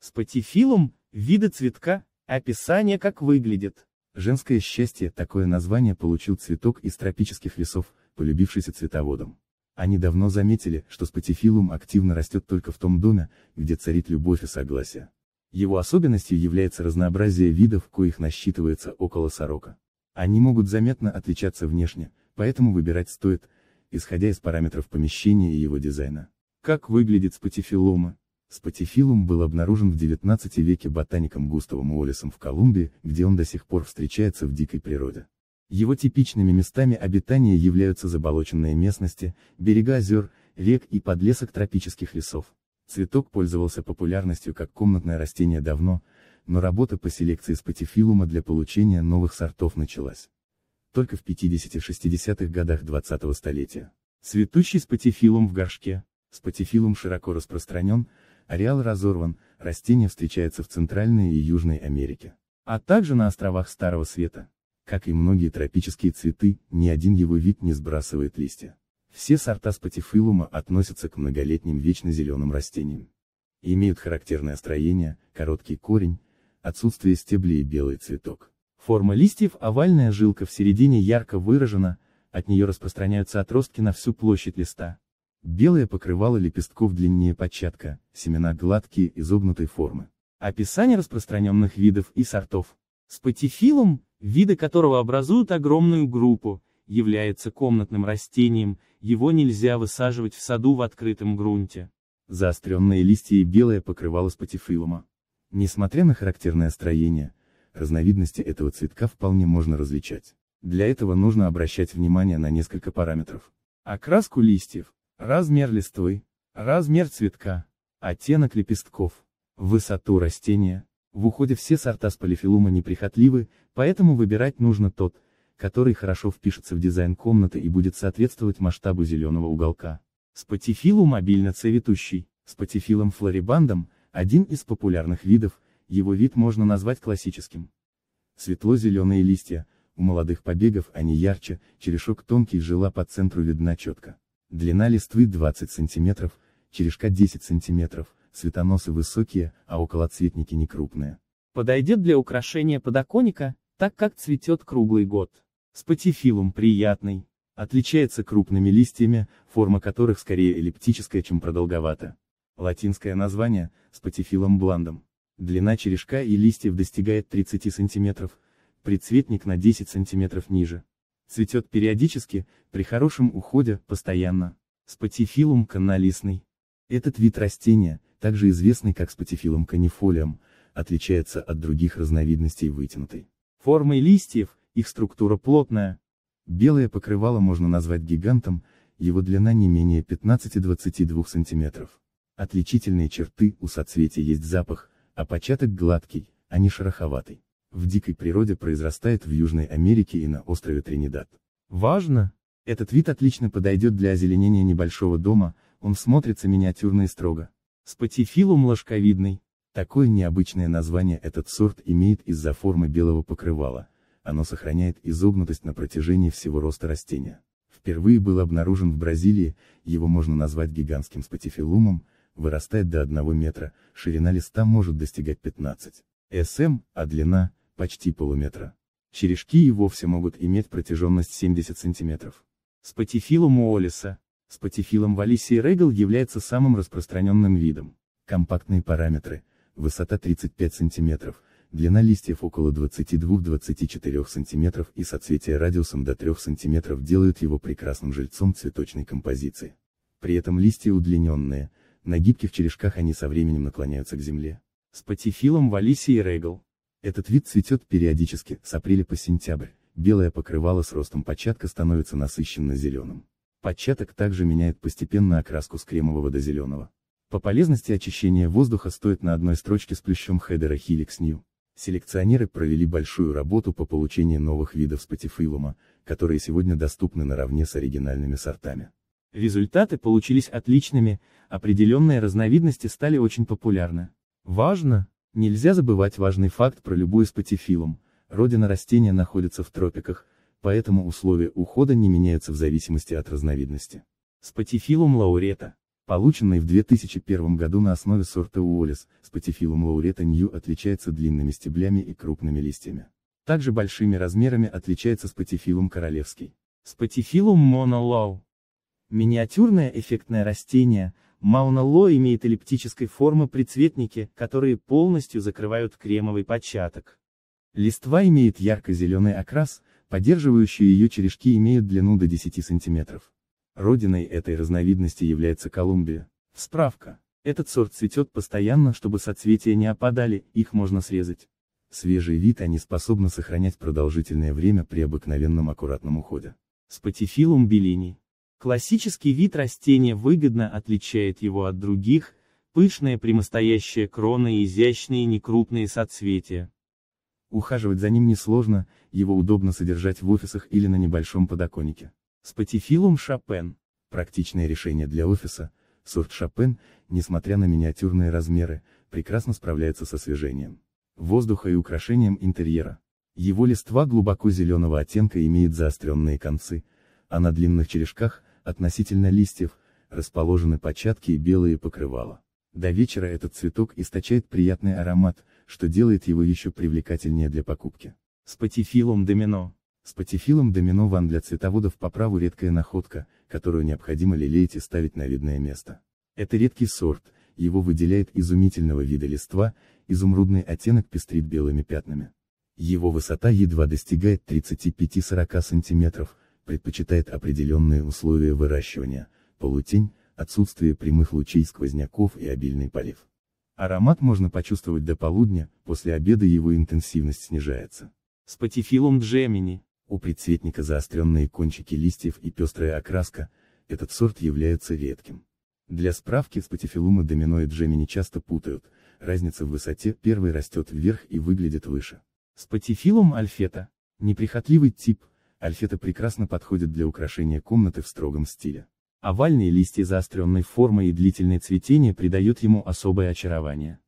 Спатифилум – виды цветка, описание как выглядит. Женское счастье – такое название получил цветок из тропических лесов, полюбившийся цветоводом. Они давно заметили, что спатифилум активно растет только в том доме, где царит любовь и согласие. Его особенностью является разнообразие видов, коих насчитывается около сорока. Они могут заметно отличаться внешне, поэтому выбирать стоит, исходя из параметров помещения и его дизайна. Как выглядит спатифилума? Спатифилум был обнаружен в 19 веке ботаником Густавом Уоллесом в Колумбии, где он до сих пор встречается в дикой природе. Его типичными местами обитания являются заболоченные местности, берега озер, рек и подлесок тропических лесов. Цветок пользовался популярностью как комнатное растение давно, но работа по селекции спатифилума для получения новых сортов началась. Только в 50-60-х годах 20-го столетия. Цветущий спатифилум в горшке. Спатифилум широко распространен, Ареал разорван, растение встречается в Центральной и Южной Америке. А также на островах Старого Света. Как и многие тропические цветы, ни один его вид не сбрасывает листья. Все сорта спатифилума относятся к многолетним вечно зеленым растениям. Имеют характерное строение, короткий корень, отсутствие стеблей и белый цветок. Форма листьев овальная жилка в середине ярко выражена, от нее распространяются отростки на всю площадь листа. Белое покрывало лепестков длиннее початка, семена гладкие, изогнутой формы. Описание распространенных видов и сортов. Спатифилум, виды которого образуют огромную группу, является комнатным растением, его нельзя высаживать в саду в открытом грунте. Заостренные листья и белое покрывало спатифилума. Несмотря на характерное строение, разновидности этого цветка вполне можно различать. Для этого нужно обращать внимание на несколько параметров. Окраску листьев, Размер листвы, размер цветка, оттенок лепестков, высоту растения. В уходе все сорта с полифилума неприхотливы, поэтому выбирать нужно тот, который хорошо впишется в дизайн комнаты и будет соответствовать масштабу зеленого уголка. Спатифилу мобильно цветущий, спатифилом флорибандом, один из популярных видов, его вид можно назвать классическим. Светло-зеленые листья, у молодых побегов они ярче, черешок тонкий жила по центру видна четко. Длина листвы 20 см, черешка 10 см, цветоносы высокие, а околоцветники некрупные. Подойдет для украшения подоконника, так как цветет круглый год. Спатифилум приятный. Отличается крупными листьями, форма которых скорее эллиптическая, чем продолговата. Латинское название – спатифилум бландом. Длина черешка и листьев достигает 30 см, прицветник на 10 см ниже. Цветет периодически, при хорошем уходе, постоянно. Спатифилум каналисный. Этот вид растения, также известный как спатифилум канифолиум, отличается от других разновидностей вытянутой. Формой листьев, их структура плотная. Белое покрывало можно назвать гигантом, его длина не менее 15-22 см. Отличительные черты у соцветия есть запах, а початок гладкий, а не шероховатый в дикой природе произрастает в Южной Америке и на острове Тринидад. Важно! Этот вид отлично подойдет для озеленения небольшого дома, он смотрится миниатюрно и строго. Спатифилум ложковидный. Такое необычное название этот сорт имеет из-за формы белого покрывала, оно сохраняет изогнутость на протяжении всего роста растения. Впервые был обнаружен в Бразилии, его можно назвать гигантским спатифилумом, вырастает до 1 метра, ширина листа может достигать 15 см, а длина почти полуметра. Черешки и вовсе могут иметь протяженность 70 сантиметров. Спатифилум уоллиса. Спатифилум валисии регал является самым распространенным видом. Компактные параметры. Высота 35 сантиметров, длина листьев около 22-24 см и соцветие радиусом до 3 см делают его прекрасным жильцом цветочной композиции. При этом листья удлиненные, на гибких черешках они со временем наклоняются к земле. Спатифилум валисии регал. Этот вид цветет периодически, с апреля по сентябрь. Белое покрывало с ростом початка становится насыщенно зеленым. Початок также меняет постепенно окраску с кремового до зеленого. По полезности очищения воздуха стоит на одной строчке с плющом хедера Helix New. Селекционеры провели большую работу по получению новых видов спатифилума, которые сегодня доступны наравне с оригинальными сортами. Результаты получились отличными, определенные разновидности стали очень популярны. Важно, Нельзя забывать важный факт про любую спатифилум. родина растения находится в тропиках, поэтому условия ухода не меняются в зависимости от разновидности. Спатифилум лаурета, полученный в 2001 году на основе сорта Уоллес, спатифилум лаурета Нью отличается длинными стеблями и крупными листьями. Также большими размерами отличается спатифилум королевский. Спатифилум монолау. Миниатюрное эффектное растение, мауна имеет эллиптической формы прицветники, которые полностью закрывают кремовый початок. Листва имеет ярко-зеленый окрас, поддерживающие ее черешки имеют длину до 10 см. Родиной этой разновидности является Колумбия. Справка. Этот сорт цветет постоянно, чтобы соцветия не опадали, их можно срезать. Свежий вид они способны сохранять продолжительное время при обыкновенном аккуратном уходе. Спатифилум белини. Классический вид растения выгодно отличает его от других, пышная прямостоящая крона и изящные некрупные соцветия. Ухаживать за ним несложно, его удобно содержать в офисах или на небольшом подоконнике. Спатифилум шопен. Практичное решение для офиса, сорт шопен, несмотря на миниатюрные размеры, прекрасно справляется с освежением воздуха и украшением интерьера. Его листва глубоко зеленого оттенка имеет заостренные концы, а на длинных черешках Относительно листьев, расположены початки и белые покрывала. До вечера этот цветок источает приятный аромат, что делает его еще привлекательнее для покупки. Спатифилум домино. Спатифилум домино ван для цветоводов по праву редкая находка, которую необходимо лелеять и ставить на видное место. Это редкий сорт, его выделяет изумительного вида листва, изумрудный оттенок пестрит белыми пятнами. Его высота едва достигает 35-40 сантиметров, предпочитает определенные условия выращивания, полутень, отсутствие прямых лучей сквозняков и обильный полив. Аромат можно почувствовать до полудня, после обеда его интенсивность снижается. Спатифилум джемини. У предцветника заостренные кончики листьев и пестрая окраска, этот сорт является редким. Для справки спатифилума домино и джемини часто путают, разница в высоте, первый растет вверх и выглядит выше. Спатифилум альфета. Неприхотливый тип, Альхета прекрасно подходит для украшения комнаты в строгом стиле. Овальные листья заостренной формы и длительное цветение придают ему особое очарование.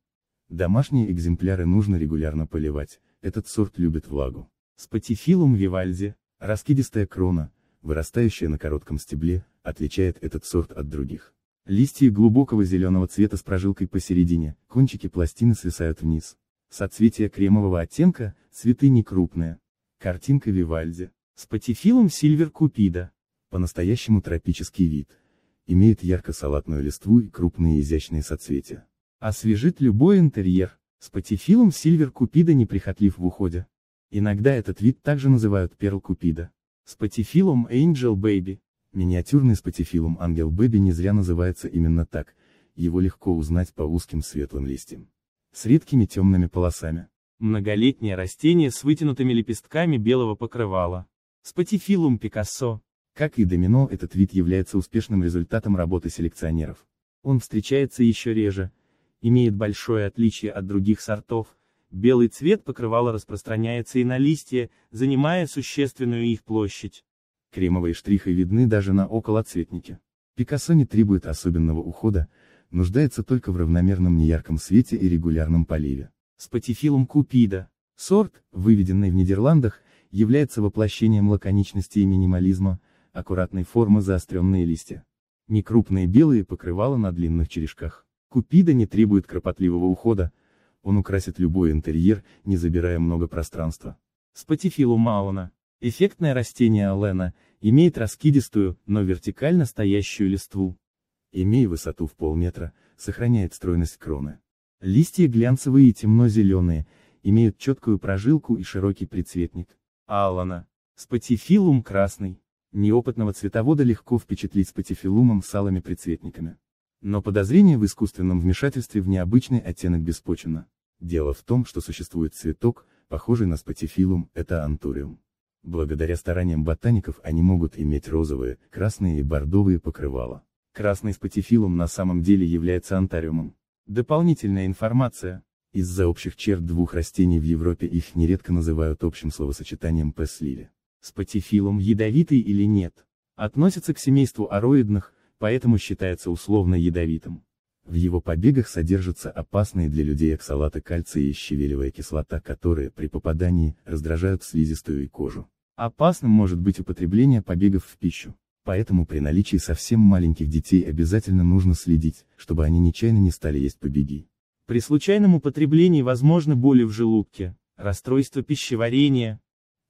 Домашние экземпляры нужно регулярно поливать, этот сорт любит влагу. Спатифилум вивальди, раскидистая крона, вырастающая на коротком стебле, отличает этот сорт от других. Листья глубокого зеленого цвета с прожилкой посередине, кончики пластины свисают вниз. Соцветия кремового оттенка, цветы некрупные. Картинка Вивальди. С Сильвер Купида. По-настоящему тропический вид. Имеет ярко-салатную листву и крупные изящные соцветия. Освежит любой интерьер. С Сильвер Купида неприхотлив в уходе. Иногда этот вид также называют перл Купида. С патифилом Angel Baby. Миниатюрный с Ангел Бэби не зря называется именно так, его легко узнать по узким светлым листьям. С редкими темными полосами. Многолетнее растение с вытянутыми лепестками белого покрывала. Спатифилум Пикассо. Как и домино, этот вид является успешным результатом работы селекционеров. Он встречается еще реже, имеет большое отличие от других сортов, белый цвет покрывала распространяется и на листья, занимая существенную их площадь. Кремовые штрихи видны даже на околоцветнике. Пикассо не требует особенного ухода, нуждается только в равномерном неярком свете и регулярном поливе. Спатифилум купида. Сорт, выведенный в Нидерландах, является воплощением лаконичности и минимализма, аккуратной формы заостренные листья. Некрупные белые покрывала на длинных черешках. Купида не требует кропотливого ухода, он украсит любой интерьер, не забирая много пространства. Спатифилу Маулана. Эффектное растение алена, имеет раскидистую, но вертикально стоящую листву. Имея высоту в полметра, сохраняет стройность кроны. Листья глянцевые и темно-зеленые, имеют четкую прожилку и широкий прицветник. Алана. Спатифилум красный. Неопытного цветовода легко впечатлить спатифилумом с алыми прицветниками. Но подозрение в искусственном вмешательстве в необычный оттенок беспочвенно. Дело в том, что существует цветок, похожий на спатифилум, это антуриум. Благодаря стараниям ботаников они могут иметь розовые, красные и бордовые покрывала. Красный спатифилум на самом деле является антариумом. Дополнительная информация. Из-за общих черт двух растений в Европе их нередко называют общим словосочетанием песливи. Спатифилум ядовитый или нет, относится к семейству ароидных, поэтому считается условно ядовитым. В его побегах содержатся опасные для людей оксалаты кальция и щавелевая кислота, которые при попадании раздражают слизистую и кожу. Опасным может быть употребление побегов в пищу. Поэтому при наличии совсем маленьких детей обязательно нужно следить, чтобы они нечаянно не стали есть побеги. При случайном употреблении возможны боли в желудке, расстройство пищеварения.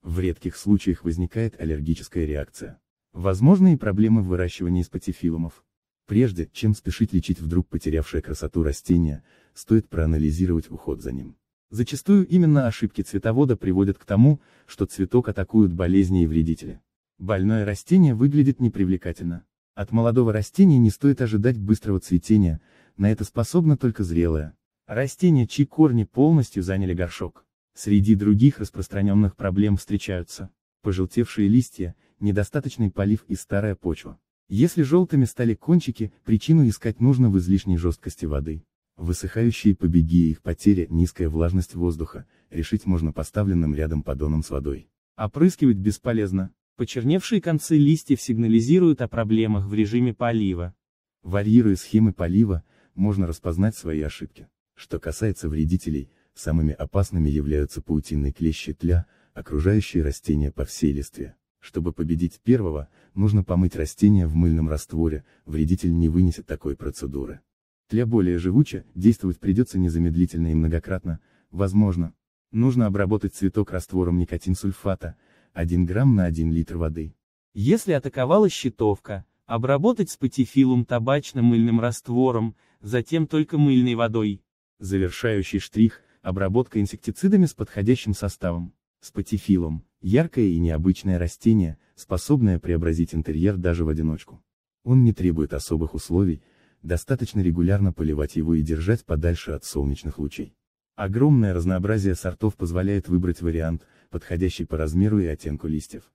В редких случаях возникает аллергическая реакция. Возможны и проблемы в выращивании спатифилумов. Прежде, чем спешить лечить вдруг потерявшее красоту растения, стоит проанализировать уход за ним. Зачастую именно ошибки цветовода приводят к тому, что цветок атакуют болезни и вредители. Больное растение выглядит непривлекательно. От молодого растения не стоит ожидать быстрого цветения, на это способна только зрелая, Растения, чьи корни полностью заняли горшок. Среди других распространенных проблем встречаются пожелтевшие листья, недостаточный полив и старая почва. Если желтыми стали кончики, причину искать нужно в излишней жесткости воды. Высыхающие побеги и их потеря, низкая влажность воздуха, решить можно поставленным рядом поддоном с водой. Опрыскивать бесполезно. Почерневшие концы листьев сигнализируют о проблемах в режиме полива. Варьируя схемы полива, можно распознать свои ошибки. Что касается вредителей, самыми опасными являются паутинные клещи тля, окружающие растения по всей листве. Чтобы победить первого, нужно помыть растение в мыльном растворе, вредитель не вынесет такой процедуры. Тля более живуча, действовать придется незамедлительно и многократно, возможно. Нужно обработать цветок раствором никотинсульфата, 1 грамм на 1 литр воды. Если атаковала щитовка, обработать с патифилум табачно-мыльным раствором, затем только мыльной водой. Завершающий штрих – обработка инсектицидами с подходящим составом. Спатифилом – яркое и необычное растение, способное преобразить интерьер даже в одиночку. Он не требует особых условий, достаточно регулярно поливать его и держать подальше от солнечных лучей. Огромное разнообразие сортов позволяет выбрать вариант, подходящий по размеру и оттенку листьев.